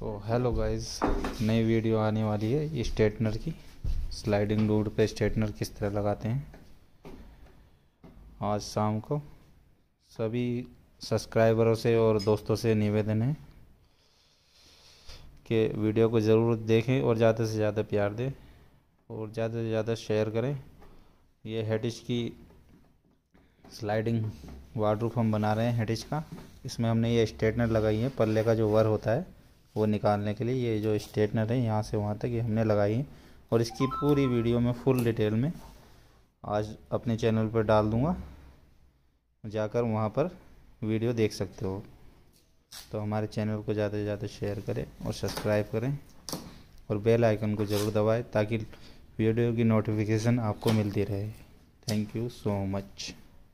सो hello guys नई video आने वाली है स्ट्रेटनर की स्लाइडिंग रूड पे स्ट्रेटनर किस तरह लगाते हैं आज शाम को सभी सब्सक्राइबरों से और दोस्तों से निवेदन है कि वीडियो को ज़रूर देखें और ज़्यादा से ज़्यादा प्यार दें और ज़्यादा से ज़्यादा शेयर करें ये हेडिज की स्लाइडिंग वार्डरूफ हम बना रहे हैं हेडिज का इसमें हमने ये स्ट्रेटनर लगाई है पल्ले का जो वर होता है वो निकालने के लिए ये जो स्ट्रेटनर है यहाँ से वहाँ तक ये हमने लगाई है और इसकी पूरी वीडियो में फुल डिटेल में आज अपने चैनल पर डाल दूँगा जाकर वहाँ पर वीडियो देख सकते हो तो हमारे चैनल को ज़्यादा से ज़्यादा शेयर करें और सब्सक्राइब करें और बेल आइकन को ज़रूर दबाएं ताकि वीडियो की नोटिफिकेशन आपको मिलती रहे थैंक यू सो मच